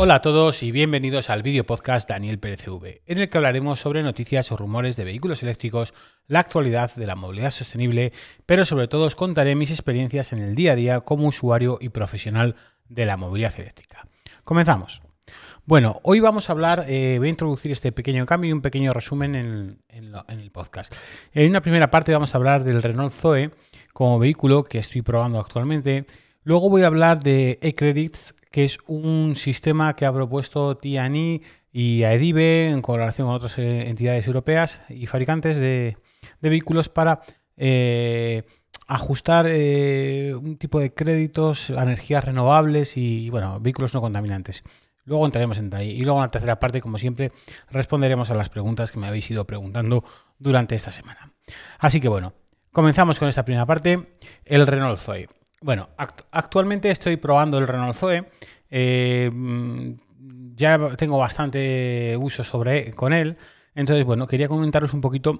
Hola a todos y bienvenidos al video podcast Daniel PCV, en el que hablaremos sobre noticias o rumores de vehículos eléctricos, la actualidad de la movilidad sostenible, pero sobre todo os contaré mis experiencias en el día a día como usuario y profesional de la movilidad eléctrica. Comenzamos. Bueno, hoy vamos a hablar, eh, voy a introducir este pequeño cambio y un pequeño resumen en, el podcast. En una primera parte vamos a hablar del Renault Zoe como vehículo que estoy probando actualmente. Luego voy a hablar de eCredits, que es un sistema que ha propuesto TNI e y AEDIBE en colaboración con otras eh, entidades europeas y fabricantes de, vehículos para eh, ajustar eh, un tipo de créditos a energías renovables y, bueno, vehículos no contaminantes. Luego entraremos en detalle. Y luego en la tercera parte, como siempre, responderemos a las preguntas que me habéis ido preguntando durante esta semana. Así que bueno, comenzamos con esta primera parte, el Renault Zoe. Bueno, actualmente estoy probando el Renault Zoe. Eh, ya tengo bastante uso sobre, con él. Entonces, bueno, quería comentaros un poquito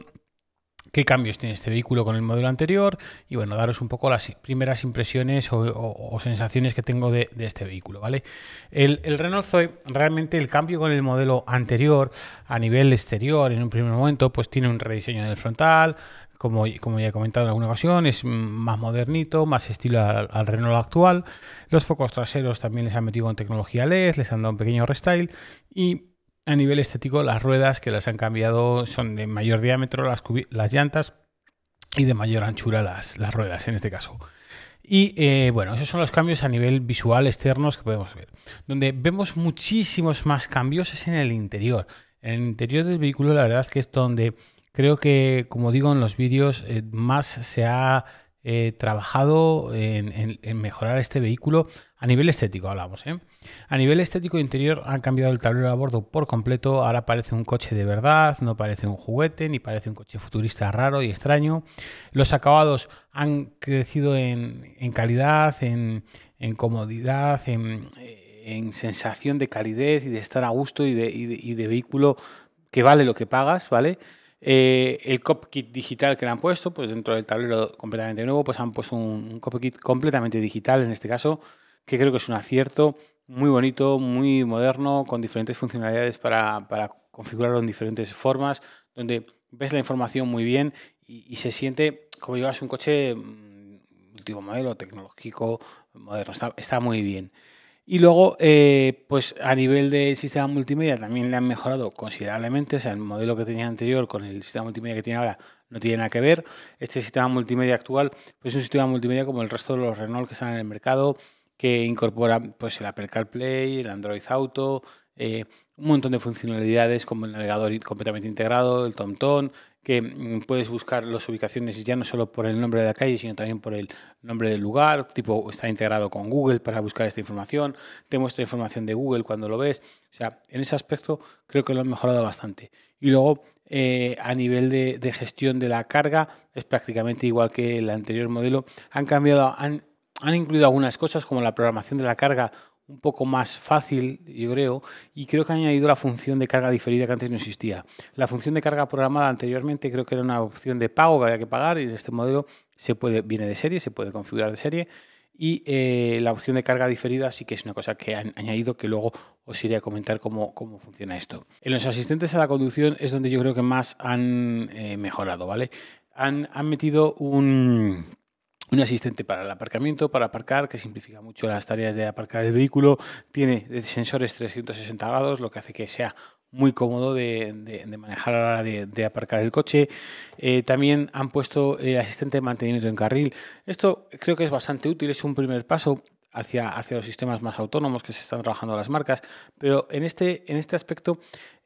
qué cambios tiene este vehículo con el modelo anterior y bueno, daros un poco las primeras impresiones o, sensaciones que tengo de, este vehículo, ¿vale? El, el, Renault Zoe, realmente el cambio con el modelo anterior a nivel exterior en un primer momento, pues tiene un rediseño del frontal, como, ya he comentado en alguna ocasión, es más modernito, más estilo al, Renault actual. Los focos traseros también les han metido en tecnología LED, les han dado un pequeño restyle y a nivel estético las ruedas que las han cambiado son de mayor diámetro las, las llantas y de mayor anchura las, las ruedas en este caso. Y eh, bueno, esos son los cambios a nivel visual externos que podemos ver. Donde vemos muchísimos más cambios es en el interior. En el interior del vehículo la verdad es que es donde Creo que, como digo en los vídeos, eh, más se ha eh, trabajado en, mejorar este vehículo a nivel estético, hablamos. ¿eh? A nivel estético interior han cambiado el tablero a bordo por completo, ahora parece un coche de verdad, no parece un juguete, ni parece un coche futurista raro y extraño. Los acabados han crecido en, calidad, en, comodidad, en, sensación de calidez y de estar a gusto y de, y de vehículo que vale lo que pagas, ¿vale? Eh, el CopKit digital que le han puesto, pues dentro del tablero completamente nuevo, pues han puesto un, un CopKit completamente digital en este caso, que creo que es un acierto muy bonito, muy moderno, con diferentes funcionalidades para, configurarlo en diferentes formas, donde ves la información muy bien y, se siente como llevas un coche mm, último modelo, tecnológico, moderno. está muy bien. Y luego, eh, pues a nivel del sistema multimedia también le han mejorado considerablemente. O sea, el modelo que tenía anterior con el sistema multimedia que tiene ahora no tiene nada que ver. Este sistema multimedia actual pues es un sistema multimedia como el resto de los Renault que están en el mercado, que incorpora pues, el Apple CarPlay, el Android Auto, eh, un montón de funcionalidades como el navegador completamente integrado, el TomTom, que mm, puedes buscar las ubicaciones ya no solo por el nombre de la calle, sino también por el nombre del lugar, tipo está integrado con Google para buscar esta información, te muestra información de Google cuando lo ves, o sea, en ese aspecto creo que lo han mejorado bastante. Y luego, eh, a nivel de, de, gestión de la carga, es prácticamente igual que el anterior modelo, han cambiado, han, han incluido algunas cosas como la programación de la carga un poco más fácil, yo creo, y creo que ha añadido la función de carga diferida que antes no existía. La función de carga programada anteriormente creo que era una opción de pago que había que pagar y en este modelo se puede, viene de serie, se puede configurar de serie. Y eh, la opción de carga diferida sí que es una cosa que han añadido que luego os iré a comentar cómo, funciona esto. En los asistentes a la conducción es donde yo creo que más han eh, mejorado, ¿vale? Han, han metido un, un asistente para el aparcamiento, para aparcar, que simplifica mucho las tareas de aparcar el vehículo. Tiene eh, sensores 360 grados, lo que hace que sea muy cómodo de, manejar a la hora de, aparcar el coche. Eh, también han puesto asistente de mantenimiento en carril. Esto creo que es bastante útil, es un primer paso. Hacia, hacia los sistemas más autónomos que se están trabajando las marcas, pero en este, en este aspecto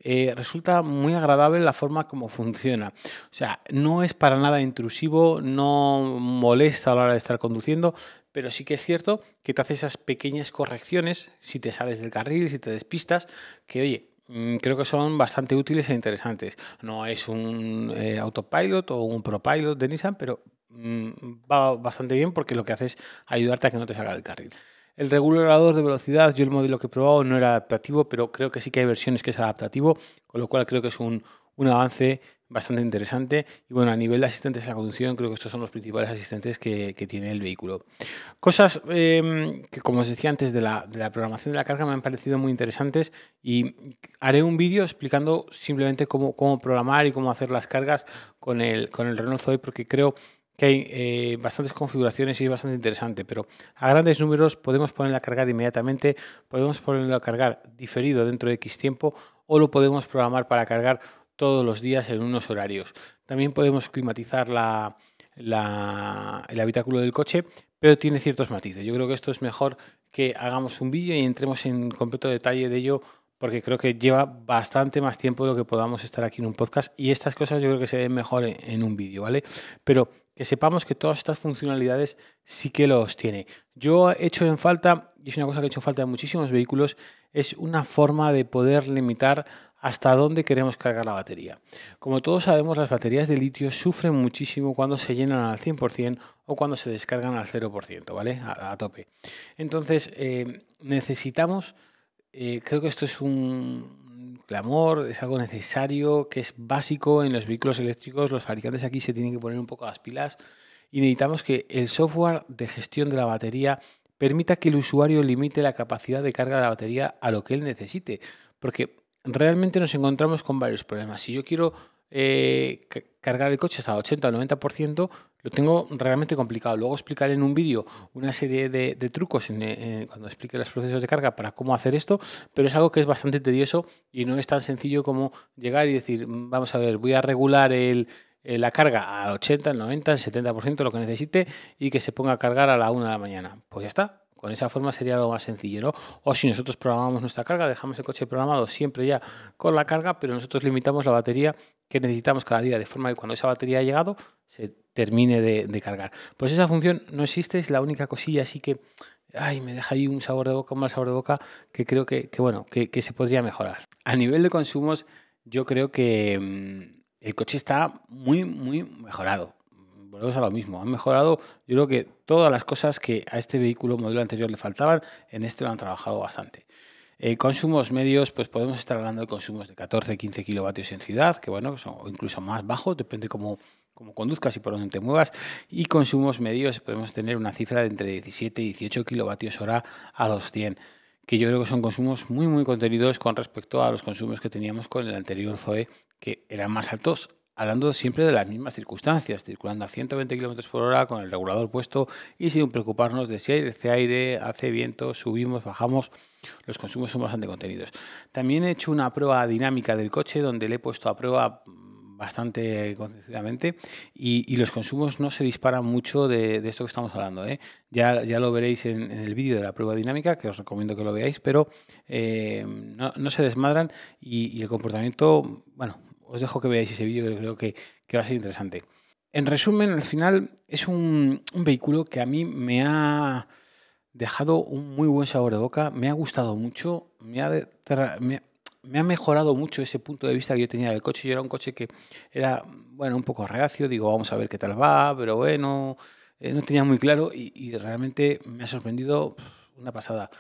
eh, resulta muy agradable la forma como funciona. O sea, no es para nada intrusivo, no molesta a la hora de estar conduciendo, pero sí que es cierto que te hace esas pequeñas correcciones si te sales del carril, si te despistas, que oye, mm, creo que son bastante útiles e interesantes. No es un eh, autopilot o un propilot de Nissan, pero mm, va bastante bien porque lo que hace es ayudarte a que no te salga del carril. El regulador de velocidad, yo el modelo que he probado no era adaptativo, pero creo que sí que hay versiones que es adaptativo, con lo cual creo que es un, avance bastante interesante. Y bueno, a nivel de asistentes a la conducción, creo que estos son los principales asistentes que, tiene el vehículo. Cosas em, que, como os decía antes, de la, programación de la carga me han parecido muy interesantes y haré un vídeo explicando simplemente cómo, cómo programar y cómo hacer las cargas con el, con el Renault Zoe, porque creo que hay eh, bastantes configuraciones y es bastante interesante, pero a grandes números podemos ponerla a cargar inmediatamente, podemos ponerla a cargar diferido dentro de X tiempo o lo podemos programar para cargar todos los días en unos horarios. También podemos climatizar la, el habitáculo del coche, pero tiene ciertos matices. Yo creo que esto es mejor que hagamos un vídeo y entremos en completo detalle de ello porque creo que lleva bastante más tiempo de lo que podamos estar aquí en un podcast y estas cosas yo creo que se ven mejor en, en un vídeo, ¿vale? Pero que sepamos que todas estas funcionalidades sí que los tiene. Yo he hecho en falta, y es una cosa que he hecho en falta en muchísimos vehículos, es una forma de poder limitar hasta dónde queremos cargar la batería. Como todos sabemos, las baterías de litio sufren muchísimo cuando se llenan al 100% o cuando se descargan al 0%, ¿vale? A, tope. Entonces, eh, necesitamos, eh, creo que esto es un, amor es algo necesario, que es básico en los vehículos eléctricos. Los fabricantes aquí se tienen que poner un poco las pilas y necesitamos que el software de gestión de la batería permita que el usuario limite la capacidad de carga de la batería a lo que él necesite. Porque realmente nos encontramos con varios problemas. Si yo quiero eh, cargar el coche hasta 80 o 90%, lo tengo realmente complicado. Luego explicaré en un vídeo una serie de, trucos cuando explique los procesos de carga para cómo hacer esto, pero es algo que es bastante tedioso y no es tan sencillo como llegar y decir, mm, vamos a ver, voy a regular eh, la carga al 80, al 90, al 70%, lo que necesite y que se ponga a cargar a la 1 de la mañana. Pues ya está. Con esa forma sería lo más sencillo, O si nosotros programamos nuestra carga, dejamos el coche programado siempre ya con la carga, pero nosotros limitamos la batería que necesitamos cada día, de forma que cuando esa batería ha llegado se termine de, cargar. Pues esa función no existe, es la única cosilla así que ay, me deja ahí un sabor de boca, un mal sabor de boca, que creo que, bueno, que, se podría mejorar. A nivel de consumos, yo creo que mm, el coche está muy, muy mejorado. Volvemos a lo mismo, han mejorado, yo creo que todas las cosas que a este vehículo modelo anterior le faltaban, en este lo han trabajado bastante. Eh, consumos medios, pues podemos estar hablando de consumos de 14, 15 kilovatios en ciudad, que bueno, son incluso más bajos, depende cómo, cómo conduzcas y por dónde te muevas. Y consumos medios, podemos tener una cifra de entre 17 y 18 kilovatios hora a los 100 que yo creo que son consumos muy muy contenidos con respecto a los consumos que teníamos con el anterior Zoe, que eran más altos hablando siempre de las mismas circunstancias, circulando a 120 km por hora con el regulador puesto y sin preocuparnos de si hace aire, hace viento, subimos, bajamos, los consumos son bastante contenidos. También he hecho una prueba dinámica del coche donde le he puesto a prueba bastante concisamente y, los consumos no se disparan mucho de, esto que estamos hablando. ¿eh? Ya, ya lo veréis en, el vídeo de la prueba dinámica, que os recomiendo que lo veáis, pero eh, no, se desmadran y, y el comportamiento, bueno, os dejo que veáis ese vídeo que creo que, va a ser interesante. En resumen, al final es un, vehículo que a mí me ha dejado un muy buen sabor de boca, me ha gustado mucho, me ha, me, ha mejorado mucho ese punto de vista que yo tenía del coche. Yo era un coche que era, bueno, un poco reacio, digo, vamos a ver qué tal va, pero bueno, eh, no tenía muy claro y, realmente me ha sorprendido una pasada.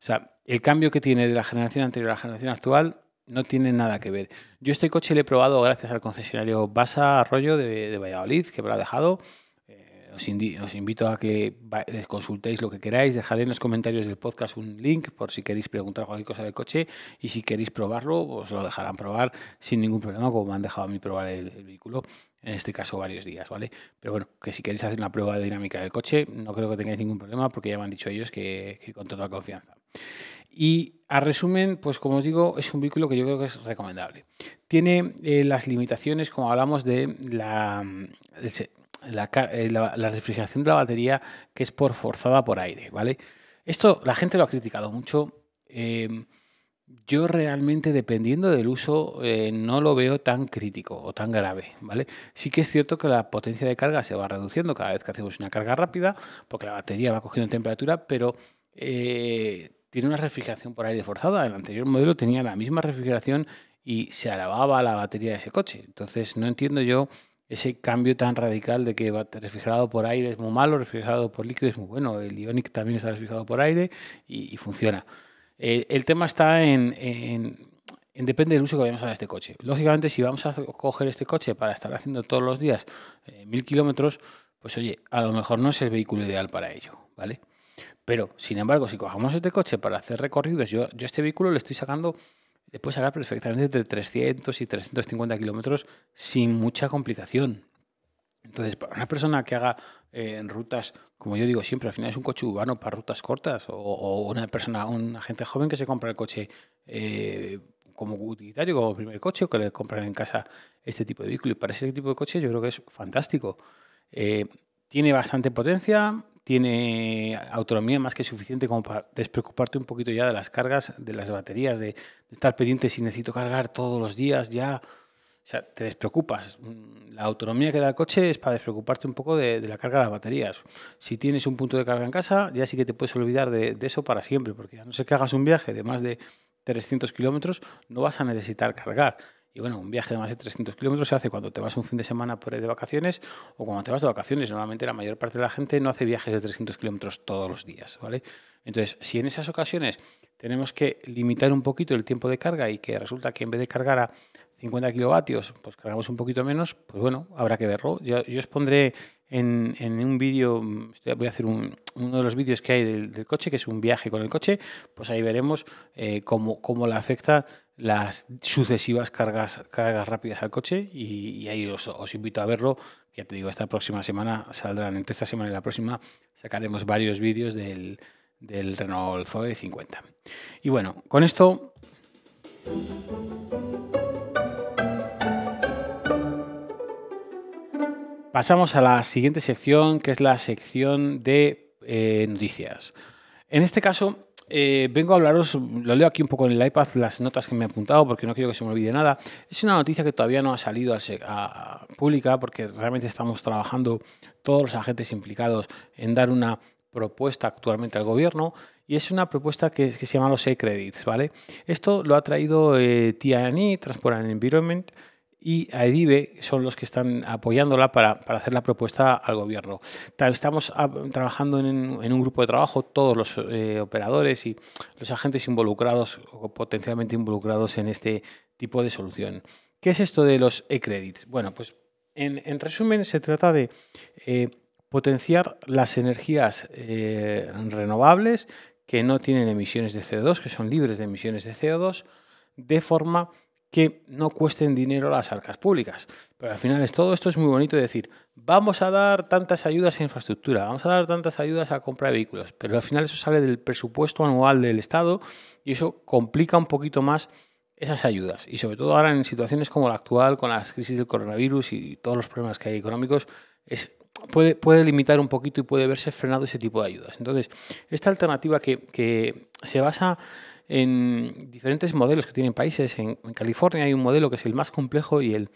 O sea, el cambio que tiene de la generación anterior a la generación actual no tiene nada que ver. Yo este coche lo he probado gracias al concesionario Basa Arroyo de, Valladolid, que me lo ha dejado. Eh, os, invito a que les consultéis lo que queráis. Dejaré en los comentarios del podcast un link por si queréis preguntar cualquier cosa del coche y si queréis probarlo, os lo dejarán probar sin ningún problema, como me han dejado a mí probar el, vehículo. En este caso, varios días, ¿vale? Pero bueno, que si queréis hacer una prueba dinámica del coche, no creo que tengáis ningún problema porque ya me han dicho ellos que, que con toda confianza. Y a resumen, pues como os digo, es un vehículo que yo creo que es recomendable. Tiene eh, las limitaciones, como hablamos, de mm, eh, la, la, refrigeración de la batería, que es por forzada por aire, ¿vale? Esto la gente lo ha criticado mucho. Em, yo realmente, dependiendo del uso, eh, no lo veo tan crítico o tan grave, ¿vale? Sí que es cierto que la potencia de carga se va reduciendo cada vez que hacemos una carga rápida, porque la batería va cogiendo temperatura, pero tiene una refrigeración por aire forzada. El anterior modelo tenía la misma refrigeración y se alababa la batería de ese coche. Entonces no entiendo yo ese cambio tan radical de que refrigerado por aire es muy malo, refrigerado por líquido es muy bueno. El Ionic también está refrigerado por aire y, funciona. Eh, el tema está en, depende del uso que vayamos a dar este coche. Lógicamente, si vamos a coger este coche para estar haciendo todos los días eh, mil kilómetros, pues oye, a lo mejor no es el vehículo ideal para ello, ¿vale? Pero, sin embargo, si cogemos este coche para hacer recorridos, yo, yo este vehículo le estoy sacando, después hará perfectamente de 300 y 350 kilómetros sin mucha complicación. Entonces, para una persona que haga en eh, rutas, como yo digo siempre, al final es un coche urbano para rutas cortas, o, una persona, un agente joven que se compra el coche eh, como utilitario, como primer coche, o que le compran en casa este tipo de vehículo. Y para ese tipo de coche yo creo que es fantástico. Eh, tiene bastante potencia, tiene autonomía más que suficiente como para despreocuparte un poquito ya de las cargas, de las baterías, de, estar pendiente si necesito cargar todos los días ya. O sea, te despreocupas. Mm, la autonomía que da el coche es para despreocuparte un poco de, la carga de las baterías. Si tienes un punto de carga en casa, ya sí que te puedes olvidar de, de eso para siempre, porque a no ser que hagas un viaje de más de 300 kilómetros, no vas a necesitar cargar. Y bueno, un viaje de más de 300 kilómetros se hace cuando te vas un fin de semana por de vacaciones o cuando te vas de vacaciones. Normalmente la mayor parte de la gente no hace viajes de 300 kilómetros todos los días, ¿vale? Entonces, si en esas ocasiones tenemos que limitar un poquito el tiempo de carga y que resulta que en vez de cargar a 50 kilovatios, pues cargamos un poquito menos, pues bueno, habrá que verlo. Yo, os pondré en, un vídeo, voy a hacer uno de los vídeos que hay del, coche, que es un viaje con el coche, pues ahí veremos eh, cómo, cómo le afecta las sucesivas cargas, cargas rápidas al coche y, ahí os, invito a verlo. Ya te digo, esta próxima semana saldrán, entre esta semana y la próxima, sacaremos varios vídeos del, Renault Zoe 50. Y bueno, con esto... Pasamos a la siguiente sección, que es la sección de eh, noticias. En este caso, eh, vengo a hablaros, lo leo aquí un poco en el iPad, las notas que me he apuntado, porque no quiero que se me olvide nada. Es una noticia que todavía no ha salido a, pública, porque realmente estamos trabajando todos los agentes implicados en dar una propuesta actualmente al gobierno y es una propuesta que, se llama los e-credits, ¿vale? Esto lo ha traído eh, TIANI, Transport and Environment, y AEDIBE son los que están apoyándola para, hacer la propuesta al gobierno. Estamos trabajando en, un grupo de trabajo, todos los eh, operadores y los agentes involucrados o potencialmente involucrados en este tipo de solución. ¿Qué es esto de los e-credits? Bueno, pues en, resumen se trata de eh, potenciar las energías eh, renovables que no tienen emisiones de CO2, que son libres de emisiones de CO2, de forma que no cuesten dinero a las arcas públicas. Pero al final es, todo esto es muy bonito de decir, vamos a dar tantas ayudas a infraestructura, vamos a dar tantas ayudas a compra de vehículos, pero al final eso sale del presupuesto anual del Estado y eso complica un poquito más esas ayudas. Y sobre todo ahora en situaciones como la actual, con las crisis del coronavirus y todos los problemas que hay económicos, puede, puede limitar un poquito y puede verse frenado ese tipo de ayudas. Entonces, esta alternativa que, que se basa en diferentes modelos que tienen países. En, California hay un modelo que es el más complejo y el,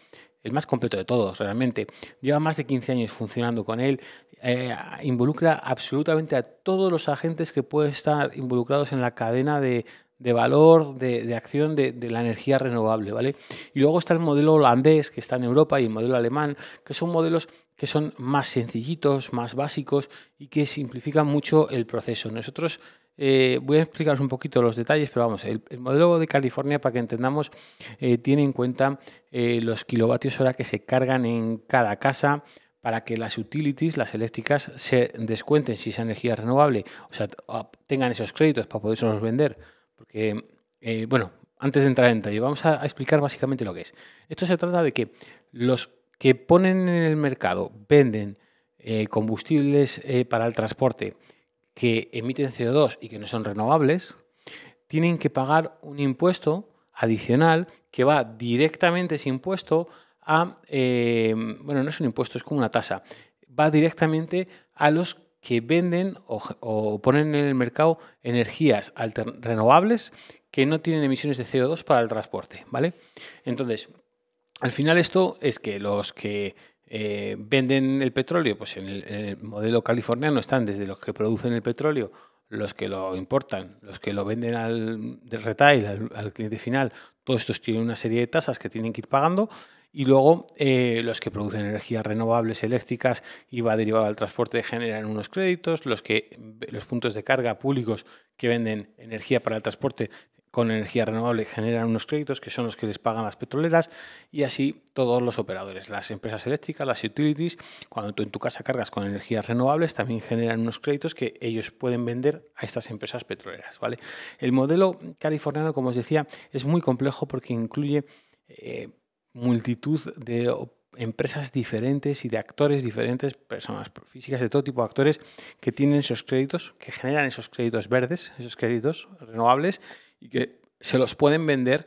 más completo de todos, realmente. Lleva más de 15 años funcionando con él. Eh, involucra absolutamente a todos los agentes que pueden estar involucrados en la cadena de, valor, de, acción de, la energía renovable, ¿vale? Y luego está el modelo holandés, que está en Europa, y el modelo alemán, que son modelos que son más sencillitos, más básicos y que simplifican mucho el proceso. Nosotros eh, voy a explicaros un poquito los detalles, pero vamos, el, modelo de California, para que entendamos, eh, tiene en cuenta eh, los kilovatios hora que se cargan en cada casa para que las utilities, las eléctricas, se descuenten si esa energía renovable, o sea, tengan esos créditos para los vender. Porque, bueno, antes de entrar en detalle, vamos a, explicar básicamente lo que es. Esto se trata de que los que ponen en el mercado, venden combustibles para el transporte que emiten CO2 y que no son renovables, tienen que pagar un impuesto adicional que va directamente ese impuesto a, eh, bueno, no es un impuesto, es como una tasa, va directamente a los que venden o, o ponen en el mercado energías renovables que no tienen emisiones de CO2 para el transporte, ¿vale? Entonces, al final esto es que los que eh, venden el petróleo, pues en el, modelo californiano están desde los que producen el petróleo, los que lo importan, los que lo venden al retail, al, cliente final, todos estos tienen una serie de tasas que tienen que ir pagando. Y luego eh, los que producen energías renovables eléctricas y va derivado al transporte generan unos créditos, los que los puntos de carga públicos que venden energía para el transporte con energía renovable generan unos créditos que son los que les pagan las petroleras y así todos los operadores, las empresas eléctricas, las utilities, cuando tú en tu casa cargas con energías renovables también generan unos créditos que ellos pueden vender a estas empresas petroleras, ¿vale? El modelo californiano, como os decía, es muy complejo porque incluye eh, multitud de empresas diferentes y de actores diferentes, personas físicas de todo tipo de actores que tienen esos créditos, que generan esos créditos verdes, esos créditos renovables que se los pueden vender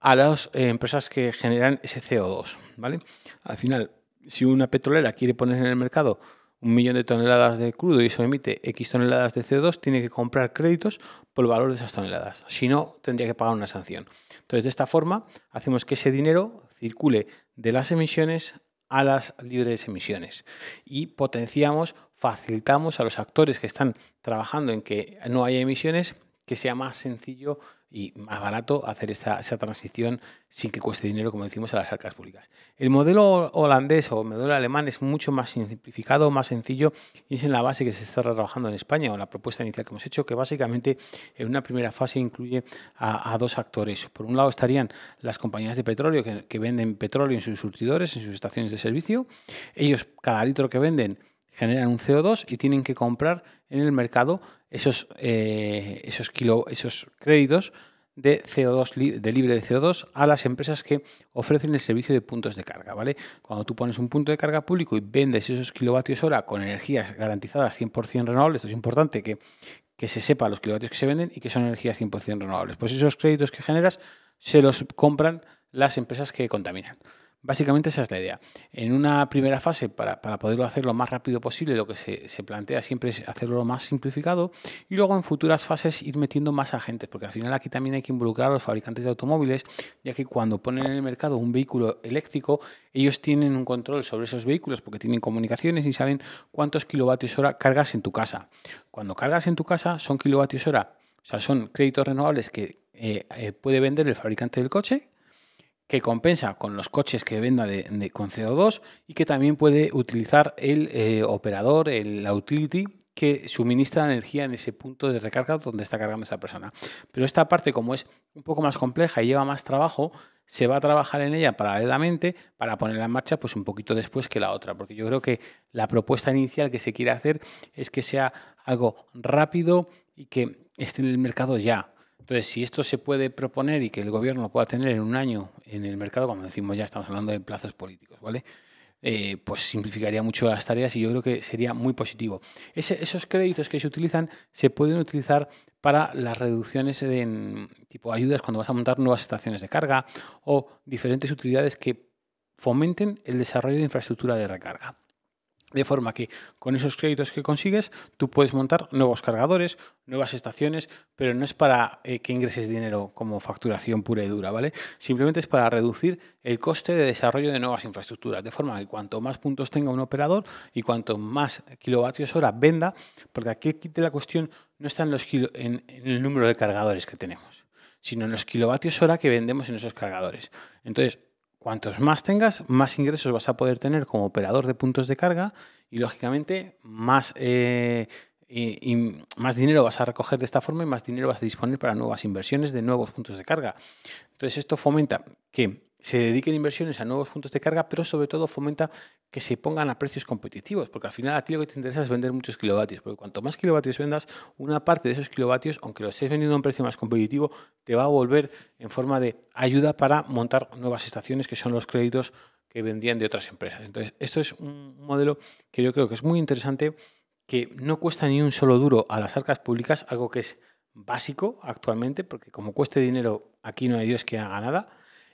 a las eh, empresas que generan ese CO2. ¿vale? Al final, si una petrolera quiere poner en el mercado un millón de toneladas de crudo y eso emite X toneladas de CO2, tiene que comprar créditos por el valor de esas toneladas. Si no, tendría que pagar una sanción. Entonces, de esta forma, hacemos que ese dinero circule de las emisiones a las libres emisiones y potenciamos, facilitamos a los actores que están trabajando en que no haya emisiones que sea más sencillo y más barato hacer esa transición sin que cueste dinero, como decimos, a las arcas públicas. El modelo holandés o el modelo alemán es mucho más simplificado, más sencillo y es en la base que se está trabajando en España o la propuesta inicial que hemos hecho, que básicamente en una primera fase incluye a, dos actores. Por un lado estarían las compañías de petróleo que, que venden petróleo en sus surtidores, en sus estaciones de servicio. Ellos, cada litro que venden, generan un CO2 y tienen que comprar en el mercado esos, eh, esos, esos créditos de CO2 de libre de CO2 a las empresas que ofrecen el servicio de puntos de carga, ¿vale? Cuando tú pones un punto de carga público y vendes esos kilovatios hora con energías garantizadas 100% renovables, esto es importante que, que se sepa los kilovatios que se venden y que son energías 100% renovables. Pues esos créditos que generas se los compran las empresas que contaminan. Básicamente esa es la idea. En una primera fase, para, poderlo hacer lo más rápido posible, lo que se, plantea siempre es hacerlo lo más simplificado y luego en futuras fases ir metiendo más agentes, porque al final aquí también hay que involucrar a los fabricantes de automóviles, ya que cuando ponen en el mercado un vehículo eléctrico, ellos tienen un control sobre esos vehículos porque tienen comunicaciones y saben cuántos kilovatios hora cargas en tu casa. Cuando cargas en tu casa son kilovatios hora, o sea, son créditos renovables que eh, eh, puede vender el fabricante del coche que compensa con los coches que venda de, con CO2 y que también puede utilizar el eh, operador, el, la utility que suministra energía en ese punto de recarga donde está cargando esa persona. Pero esta parte, como es un poco más compleja y lleva más trabajo, se va a trabajar en ella paralelamente para ponerla en marcha pues un poquito después que la otra, porque yo creo que la propuesta inicial que se quiere hacer es que sea algo rápido y que esté en el mercado ya, entonces, si esto se puede proponer y que el gobierno lo pueda tener en un año en el mercado, como decimos ya estamos hablando de plazos políticos, ¿vale? Eh, pues simplificaría mucho las tareas y yo creo que sería muy positivo. esos créditos que se utilizan se pueden utilizar para las reducciones en tipo ayudas cuando vas a montar nuevas estaciones de carga o diferentes utilidades que fomenten el desarrollo de infraestructura de recarga. De forma que con esos créditos que consigues, tú puedes montar nuevos cargadores, nuevas estaciones, pero no es para eh, que ingreses dinero como facturación pura y dura, ¿vale? Simplemente es para reducir el coste de desarrollo de nuevas infraestructuras. De forma que cuanto más puntos tenga un operador y cuanto más kilovatios hora venda, porque aquí de la cuestión no está en, los en el número de cargadores que tenemos, sino en los kilovatios hora que vendemos en esos cargadores. Entonces, Cuantos más tengas, más ingresos vas a poder tener como operador de puntos de carga y, lógicamente, más, eh, más dinero vas a recoger de esta forma y más dinero vas a disponer para nuevas inversiones de nuevos puntos de carga. Entonces, esto fomenta que se dediquen inversiones a nuevos puntos de carga, pero sobre todo fomenta que se pongan a precios competitivos, porque al final a ti lo que te interesa es vender muchos kilovatios, porque cuanto más kilovatios vendas, una parte de esos kilovatios, aunque los estés vendiendo a un precio más competitivo, te va a volver en forma de ayuda para montar nuevas estaciones, que son los créditos que vendían de otras empresas. Entonces, esto es un modelo que yo creo que es muy interesante, que no cuesta ni un solo duro a las arcas públicas, algo que es básico actualmente, porque como cueste dinero, aquí no hay Dios que haga nada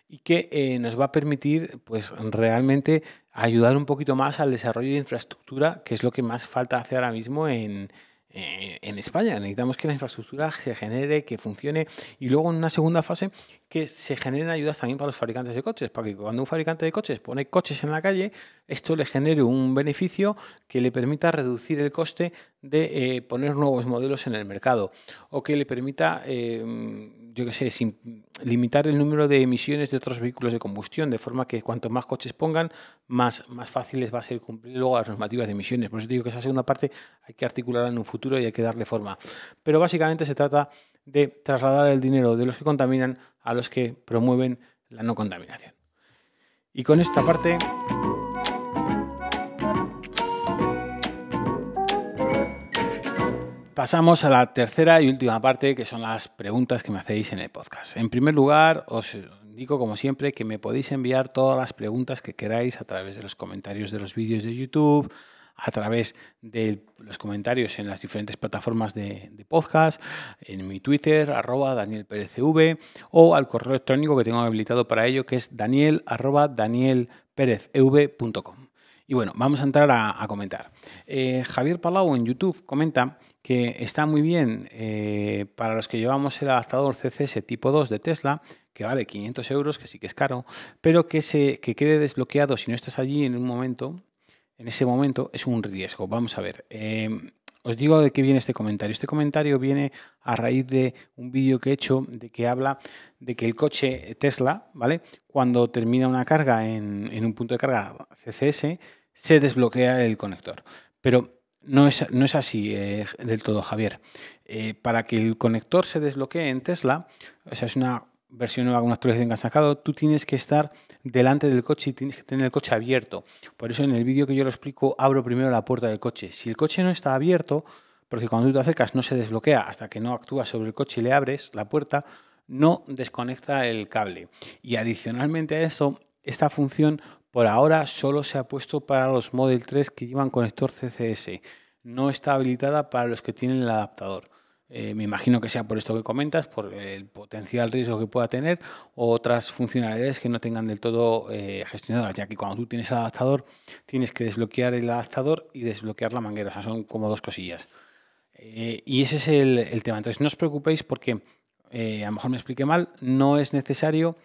y que eh, nos va a permitir pues, realmente ayudar un poquito más al desarrollo de infraestructura, que es lo que más falta hacer ahora mismo en, eh, en España. Necesitamos que la infraestructura se genere, que funcione y luego en una segunda fase que se generen ayudas también para los fabricantes de coches, para que cuando un fabricante de coches pone coches en la calle, esto le genere un beneficio que le permita reducir el coste de eh, poner nuevos modelos en el mercado o que le permita, em, yo qué sé, sin limitar el número de emisiones de otros vehículos de combustión, de forma que cuanto más coches pongan, más, más les va a ser cumplir luego las normativas de emisiones. Por eso digo que esa segunda parte hay que articularla en un futuro y hay que darle forma. Pero básicamente se trata de trasladar el dinero de los que contaminan a los que promueven la no contaminación. Y con esta parte... Pasamos a la tercera y última parte, que son las preguntas que me hacéis en el podcast. En primer lugar, os indico, como siempre, que me podéis enviar todas las preguntas que queráis a través de los comentarios de los vídeos de YouTube, a través de los comentarios en las diferentes plataformas de, podcast, en mi Twitter, arroba Daniel o al correo electrónico que tengo habilitado para ello, que es daniel Y bueno, vamos a entrar a, comentar. Eh, Javier Palau en YouTube comenta que está muy bien eh, para los que llevamos el adaptador CCS tipo 2 de Tesla, que vale 500 euros, que sí que es caro, pero que, se, que quede desbloqueado si no estás allí en un momento, en ese momento es un riesgo. Vamos a ver. Em, os digo de qué viene este comentario. Este comentario viene a raíz de un vídeo que he hecho de que habla de que el coche Tesla, ¿vale? Cuando termina una carga en, un punto de carga CCS, se desbloquea el conector. Pero no es, no es así eh, del todo, Javier. Eh, para que el conector se desbloquee en Tesla, o sea, es una versión nueva con una actualización que sacado, tú tienes que estar delante del coche y tienes que tener el coche abierto. Por eso en el vídeo que yo lo explico, abro primero la puerta del coche. Si el coche no está abierto, porque cuando tú te acercas no se desbloquea hasta que no actúas sobre el coche y le abres la puerta, no desconecta el cable. Y adicionalmente a eso, esta función por ahora solo se ha puesto para los Model 3 que llevan conector CCS. No está habilitada para los que tienen el adaptador. Eh, me imagino que sea por esto que comentas, por el potencial riesgo que pueda tener o otras funcionalidades que no tengan del todo eh, gestionadas, ya que cuando tú tienes el adaptador tienes que desbloquear el adaptador y desbloquear la manguera, o sea, son como dos cosillas. Eh, y ese es el, el, tema. Entonces, no os preocupéis porque, a lo mejor me expliqué mal, no es necesario,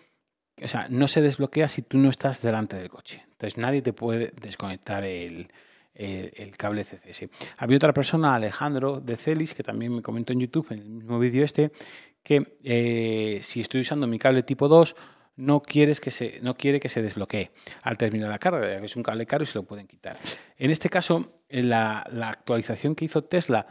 o sea, no se desbloquea si tú no estás delante del coche. Entonces, nadie te puede desconectar el, eh, el cable CCS. Había otra persona, Alejandro de Celis, que también me comentó en YouTube, en el mismo vídeo este, que eh, si estoy usando mi cable tipo 2, no, quieres que se, no quiere que se desbloquee al terminar la carga. Es un cable caro y se lo pueden quitar. En este caso, eh, la, actualización que hizo Tesla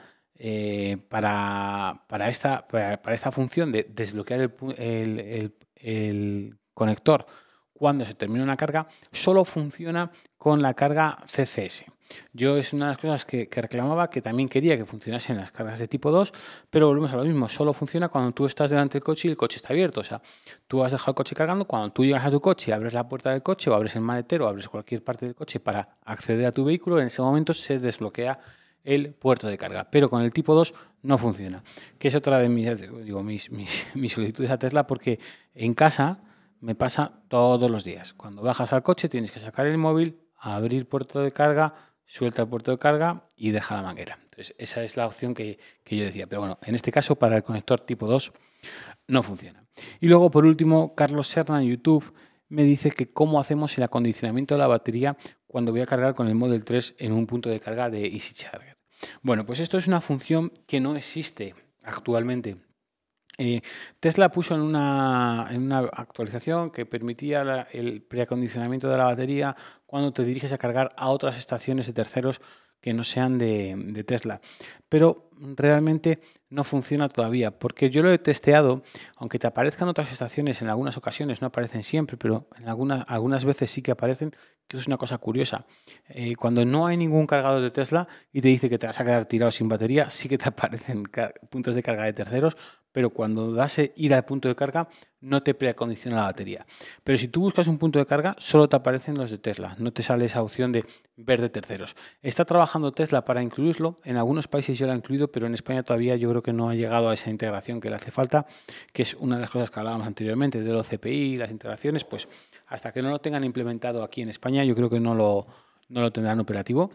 para, esta, para, esta función de desbloquear el, el conector cuando se termina una carga, solo funciona con la carga CCS. Yo es una de las cosas que, reclamaba, que también quería que funcionase las cargas de tipo 2, pero volvemos a lo mismo, solo funciona cuando tú estás delante del coche y el coche está abierto. O sea, tú has dejado el coche cargando, cuando tú llegas a tu coche, abres la puerta del coche o abres el maletero, o abres cualquier parte del coche para acceder a tu vehículo, en ese momento se desbloquea el puerto de carga, pero con el tipo 2 no funciona, que es otra de mis, digo, mis solicitudes a Tesla porque en casa me pasa todos los días. Cuando bajas al coche tienes que sacar el móvil, abrir puerto de carga, suelta el puerto de carga y deja la manguera. Entonces, esa es la opción que, que yo decía. Pero bueno, en este caso, para el conector tipo 2 no funciona. Y luego, por último, Carlos Serna en YouTube me dice que cómo hacemos el acondicionamiento de la batería cuando voy a cargar con el Model 3 en un punto de carga de Easy Charger. Bueno, pues esto es una función que no existe actualmente eh, Tesla puso en una, en una, actualización que permitía el preacondicionamiento de la batería cuando te diriges a cargar a otras estaciones de terceros que no sean de, Tesla. Pero realmente no funciona todavía, porque yo lo he testeado, aunque te aparezcan otras estaciones en algunas ocasiones, no aparecen siempre, pero en algunas, algunas veces sí que aparecen, que es una cosa curiosa. Eh, cuando no hay ningún cargador de Tesla y te dice que te vas a quedar tirado sin batería, sí que te aparecen puntos de carga de terceros, pero cuando das e, ir al punto de carga, no te preacondiciona la batería. Pero si tú buscas un punto de carga, solo te aparecen los de Tesla, no te sale esa opción de ver de terceros. Está trabajando Tesla para incluirlo, en algunos países ya lo ha incluido, pero en España todavía yo creo que no ha llegado a esa integración que le hace falta, que es una de las cosas que hablábamos anteriormente, de los CPI, las integraciones, pues hasta que no lo tengan implementado aquí en España, yo creo que no lo, no lo tendrán operativo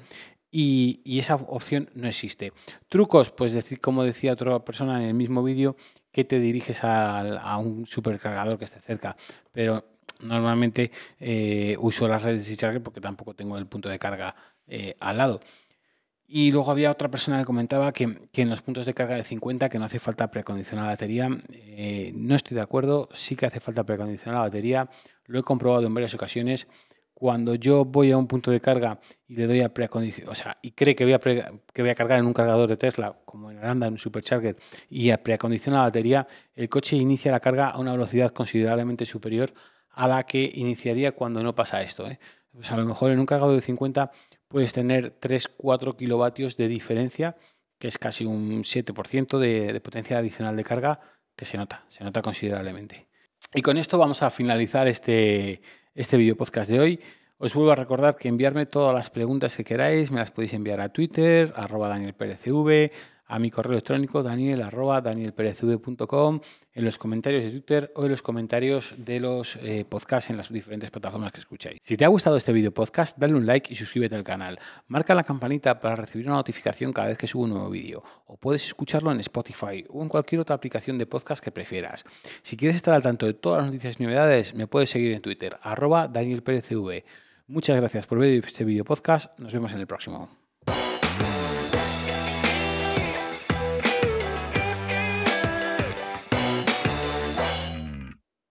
y, esa opción no existe. Trucos, pues decir, como decía otra persona en el mismo vídeo, que te diriges a, un supercargador que esté cerca, pero normalmente eh, uso las redes de charger porque tampoco tengo el punto de carga eh, al lado. Y luego había otra persona que comentaba que, en los puntos de carga de 50 que no hace falta precondicionar la batería. Eh, no estoy de acuerdo, sí que hace falta precondicionar la batería. Lo he comprobado en varias ocasiones cuando yo voy a un punto de carga y le doy a preacondicionar, o sea, y cree que voy, a que voy a cargar en un cargador de Tesla, como en Aranda, en un supercharger, y a preacondiciona la batería, el coche inicia la carga a una velocidad considerablemente superior a la que iniciaría cuando no pasa esto. ¿eh? Pues a lo mejor en un cargador de 50 puedes tener 3-4 kilovatios de diferencia, que es casi un 7% de, de potencia adicional de carga, que se nota, se nota considerablemente. Y con esto vamos a finalizar este, este video podcast de hoy. Os vuelvo a recordar que enviarme todas las preguntas que queráis, me las podéis enviar a Twitter, arroba a mi correo electrónico daniel arroba en los comentarios de Twitter o en los comentarios de los eh, podcasts en las diferentes plataformas que escucháis. Si te ha gustado este video podcast, dale un like y suscríbete al canal. Marca la campanita para recibir una notificación cada vez que subo un nuevo vídeo. O puedes escucharlo en Spotify o en cualquier otra aplicación de podcast que prefieras. Si quieres estar al tanto de todas las noticias y novedades, me puedes seguir en Twitter, arroba danielperezv. Muchas gracias por ver este video podcast. Nos vemos en el próximo.